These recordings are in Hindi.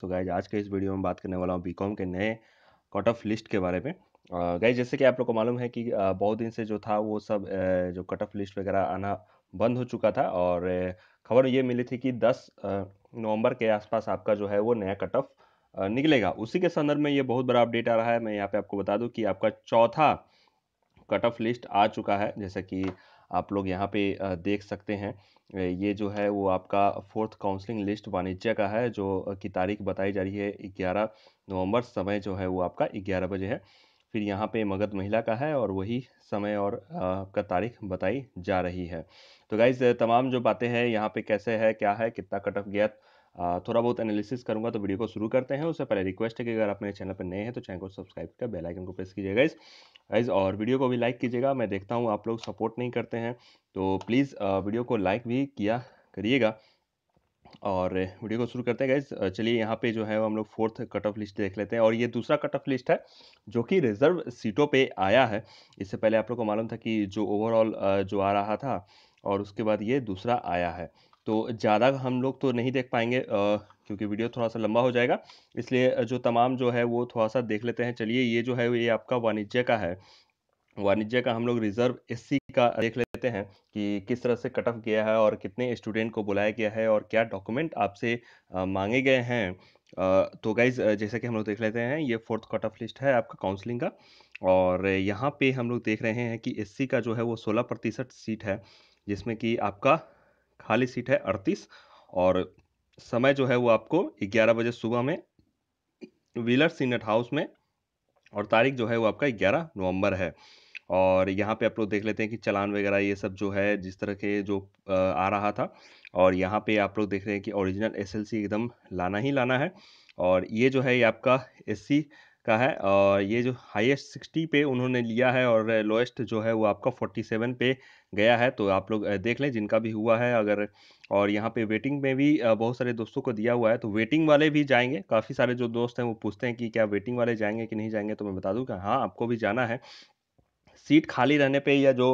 तो गाइज आज के इस वीडियो में बात करने वाला हूँ बीकॉम के नए कट ऑफ लिस्ट के बारे में गाइज जैसे कि आप लोग को मालूम है कि बहुत दिन से जो था वो सब जो कट ऑफ लिस्ट वगैरह आना बंद हो चुका था और खबर ये मिली थी कि 10 नवंबर के आसपास आपका जो है वो नया कट ऑफ निकलेगा उसी के संदर्भ में ये बहुत बड़ा अपडेट आ रहा है मैं यहाँ पे आपको बता दूँ कि आपका चौथा कट ऑफ लिस्ट आ चुका है जैसा कि आप लोग यहाँ पे देख सकते हैं ये जो है वो आपका फोर्थ काउंसलिंग लिस्ट वाणिज्य का है जो की तारीख बताई जा रही है ग्यारह नवंबर समय जो है वो आपका ग्यारह बजे है फिर यहाँ पे मगध महिला का है और वही समय और आपका तारीख बताई जा रही है तो गाइज तमाम जो बातें हैं यहाँ पे कैसे है क्या है कितना कट ऑफ गया थोड़ा बहुत एनालिसिस करूँगा तो वीडियो को शुरू करते हैं उससे पहले रिक्वेस्ट है कि अगर आप मेरे चैनल पर नए हैं तो चैनल को सब्सक्राइब कर बेल आइकन को प्रेस कीजिएगा इस गाइज और वीडियो को भी लाइक कीजिएगा मैं देखता हूँ आप लोग सपोर्ट नहीं करते हैं तो प्लीज़ वीडियो को लाइक भी किया करिएगा और वीडियो को शुरू करते हैं गाइज चलिए यहाँ पे जो है हम लोग फोर्थ कट ऑफ लिस्ट देख लेते हैं और ये दूसरा कट ऑफ लिस्ट है जो कि रिजर्व सीटों पे आया है इससे पहले आप लोग को मालूम था कि जो ओवरऑल जो आ रहा था और उसके बाद ये दूसरा आया है तो ज़्यादा हम लोग तो नहीं देख पाएंगे आ, क्योंकि वीडियो थोड़ा सा लंबा हो जाएगा इसलिए जो तमाम जो है वो थोड़ा सा देख लेते हैं चलिए ये जो है ये आपका वाणिज्य का है वाणिज्य का हम लोग रिजर्व एससी का देख लेते हैं कि किस तरह से कट ऑफ गया है और कितने स्टूडेंट को बुलाया गया है और क्या डॉक्यूमेंट आपसे मांगे गए हैं तो गाइज जैसा कि हम लोग देख लेते हैं ये फोर्थ कट ऑफ लिस्ट है आपका काउंसलिंग का और यहाँ पे हम लोग देख रहे हैं कि एससी का जो है वो सोलह प्रतिशत सीट है जिसमें कि आपका खाली सीट है अड़तीस और समय जो है वो आपको ग्यारह बजे सुबह में व्हीलर सीनेट हाउस में और तारीख जो है वो आपका ग्यारह नवंबर है और यहाँ पे आप लोग देख लेते हैं कि चलान वगैरह ये सब जो है जिस तरह के जो आ रहा था और यहाँ पे आप लोग देख रहे हैं कि ओरिजिनल एसएलसी एकदम लाना ही लाना है और ये जो है ये आपका एससी का है और ये जो हाईएस्ट सिक्सटी पे उन्होंने लिया है और लोएस्ट जो है वो आपका फोर्टी सेवन पे गया है तो आप लोग देख लें जिनका भी हुआ है अगर और यहाँ पे वेटिंग में भी बहुत सारे दोस्तों को दिया हुआ है तो वेटिंग वाले भी जाएंगे काफ़ी सारे जो दोस्त हैं वो पूछते हैं कि क्या वेटिंग वाले जाएंगे कि नहीं जाएंगे तो मैं बता दूँ कि हाँ आपको भी जाना है सीट खाली रहने पे या जो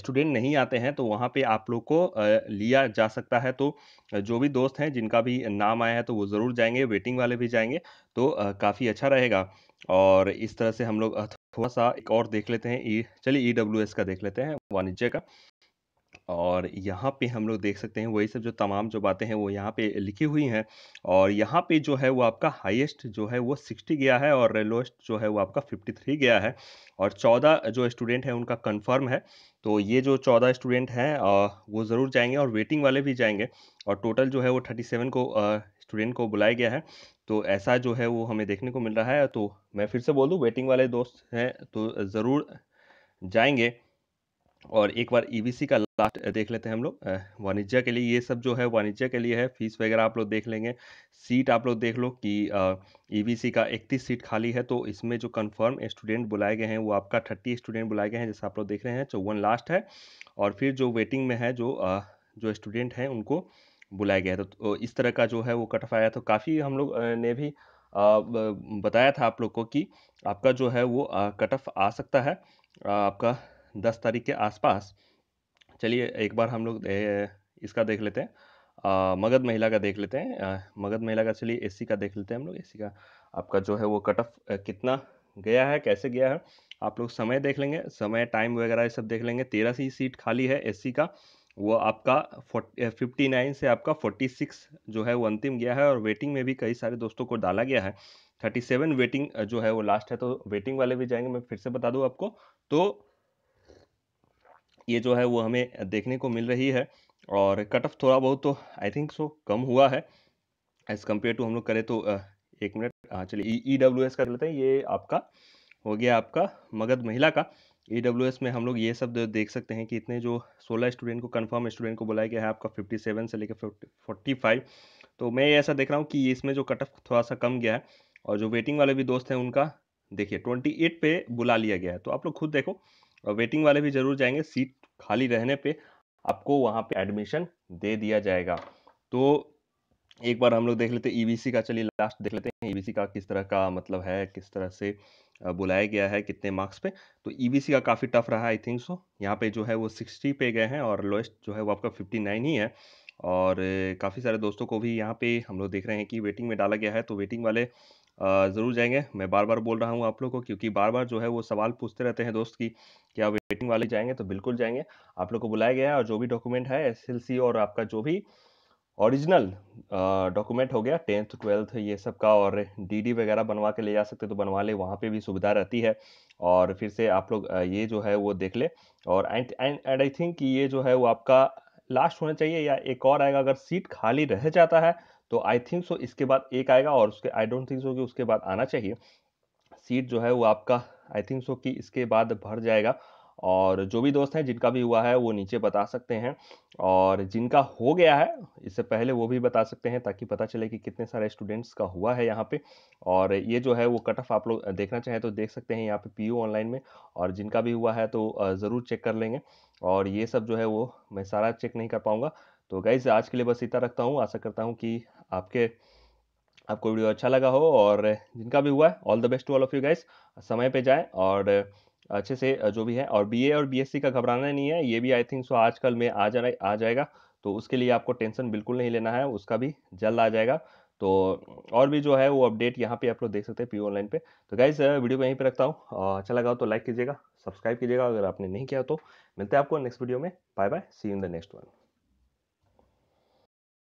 स्टूडेंट नहीं आते हैं तो वहाँ पे आप लोग को लिया जा सकता है तो जो भी दोस्त हैं जिनका भी नाम आया है तो वो ज़रूर जाएंगे वेटिंग वाले भी जाएंगे तो काफ़ी अच्छा रहेगा और इस तरह से हम लोग थोड़ा सा एक और देख लेते हैं ई चलिए ई e का देख लेते हैं वाणिज्य का और यहाँ पे हम लोग देख सकते हैं वही सब जो तमाम जो बातें हैं वो यहाँ पे लिखी हुई हैं और यहाँ पे जो है वो आपका हाईएस्ट जो है वो 60 गया है और लोएस्ट जो है वो आपका 53 गया है और 14 जो स्टूडेंट हैं उनका कंफर्म है तो ये जो 14 स्टूडेंट हैं वो ज़रूर जाएंगे और वेटिंग वाले भी जाएंगे और टोटल जो है वो सेवन को स्टूडेंट को बुलाया गया है तो ऐसा जो है वो हमें देखने को मिल रहा है तो मैं फिर से बोल दूँ वेटिंग वाले दोस्त हैं तो ज़रूर जाएंगे और एक बार ई e का लास्ट देख लेते हैं हम लोग वाणिज्य के लिए ये सब जो है वाणिज्य के लिए है फीस वगैरह आप लोग देख लेंगे सीट आप लोग देख लो कि ई e का 31 सीट खाली है तो इसमें जो कंफर्म स्टूडेंट बुलाए गए हैं वो आपका 30 स्टूडेंट बुलाए गए हैं जैसे आप लोग देख रहे हैं चौवन लास्ट है और फिर जो वेटिंग में है जो आ, जो स्टूडेंट हैं उनको बुलाया गया था तो इस तरह का जो है वो कट ऑफ आया तो काफ़ी हम लोग ने भी बताया था आप लोग को कि आपका जो है वो कट ऑफ आ सकता है आपका दस तारीख के आसपास चलिए एक बार हम लोग इसका देख लेते हैं मगध महिला का देख लेते हैं मगध महिला का चलिए एसी का देख लेते हैं हम लोग एससी का आपका जो है वो कट ऑफ कितना गया है कैसे गया है आप लोग समय देख लेंगे समय टाइम वगैरह ये सब देख लेंगे तेरह सी सीट खाली है एस का वो आपका फिफ्टी नाइन से आपका फोर्टी सिक्स जो है वो अंतिम गया है और वेटिंग में भी कई सारे दोस्तों को डाला गया है थर्टी सेवन वेटिंग जो है वो लास्ट है तो वेटिंग वाले भी जाएंगे मैं फिर से बता दूँ आपको तो ये जो है वो हमें देखने को मिल रही है और कट ऑफ थोड़ा बहुत तो आई थिंक सो कम हुआ है एज़ कम्पेयर टू हम लोग करें तो एक मिनट हाँ चलिए ई डब्ल्यू एस कर लेते हैं ये आपका हो गया आपका मगध महिला का ई में हम लोग ये सब देख सकते हैं कि इतने जो सोलह स्टूडेंट को कंफर्म स्टूडेंट को बुलाया गया है आपका फिफ्टी से लेकर फोर्टी तो मैं ऐसा देख रहा हूँ कि इसमें जो कट ऑफ थोड़ा सा कम गया है और जो वेटिंग वाले भी दोस्त हैं उनका देखिए ट्वेंटी एट पे बुला लिया गया है तो आप लोग खुद देखो और वेटिंग वाले भी ज़रूर जाएंगे सीट खाली रहने पे आपको वहाँ पे एडमिशन दे दिया जाएगा तो एक बार हम लोग देख लेते ई e का चलिए लास्ट देख लेते हैं ई e का किस तरह का मतलब है किस तरह से बुलाया गया है कितने मार्क्स पे तो ई e का काफ़ी टफ रहा आई थिंक सो यहाँ पे जो है वो सिक्सटी पे गए हैं और लोएस्ट जो है वो आपका फिफ्टी नाइन ही है और काफ़ी सारे दोस्तों को भी यहाँ पे हम लोग देख रहे हैं कि वेटिंग में डाला गया है तो वेटिंग वाले ज़रूर जाएंगे मैं बार बार बोल रहा हूँ आप लोग को क्योंकि बार बार जो है वो सवाल पूछते रहते हैं दोस्त की क्या वेटिंग वाले जाएंगे तो बिल्कुल जाएंगे आप लोग को बुलाया गया है और जो भी डॉक्यूमेंट है एस और आपका जो भी ओरिजिनल डॉक्यूमेंट हो गया टेंथ ट्वेल्थ ये सब का और डीडी वगैरह बनवा के ले जा सकते तो बनवा ले वहाँ पे भी सुविधा रहती है और फिर से आप लोग ये जो है वो देख ले और एंड एंड आई थिंक ये जो है वो आपका लास्ट होना चाहिए या एक और आएगा अगर सीट खाली रह जाता है तो आई थिंक सो इसके बाद एक आएगा और उसके आई डोंट थिंक सो कि उसके बाद आना चाहिए सीट जो है वो आपका आई थिंक सो कि इसके बाद भर जाएगा और जो भी दोस्त हैं जिनका भी हुआ है वो नीचे बता सकते हैं और जिनका हो गया है इससे पहले वो भी बता सकते हैं ताकि पता चले कि कितने सारे स्टूडेंट्स का हुआ है यहाँ पे और ये जो है वो कट ऑफ आप लोग देखना चाहें तो देख सकते हैं यहाँ पे पीयू ऑनलाइन में और जिनका भी हुआ है तो ज़रूर चेक कर लेंगे और ये सब जो है वो मैं सारा चेक नहीं कर पाऊँगा तो गाइज़ आज के लिए बस इतना रखता हूँ आशा करता हूँ कि आपके आपको वीडियो अच्छा लगा हो और जिनका भी हुआ है all the best to all of you guys समय पर जाएँ और अच्छे से जो भी है और बीए और बीएससी का घबराना नहीं है ये भी आई थिंक सो आजकल में आ जाना आ जाएगा तो उसके लिए आपको टेंशन बिल्कुल नहीं लेना है उसका भी जल्द आ जाएगा तो और भी जो है वो अपडेट यहाँ पे आप लोग देख सकते हैं पी ऑनलाइन पे तो गाइज वीडियो को यहीं पे रखता हूँ अच्छा लगा हो तो लाइक कीजिएगा सब्सक्राइब कीजिएगा अगर आपने नहीं किया तो मिलते हैं आपको नेक्स्ट वीडियो में bye bye see in the next one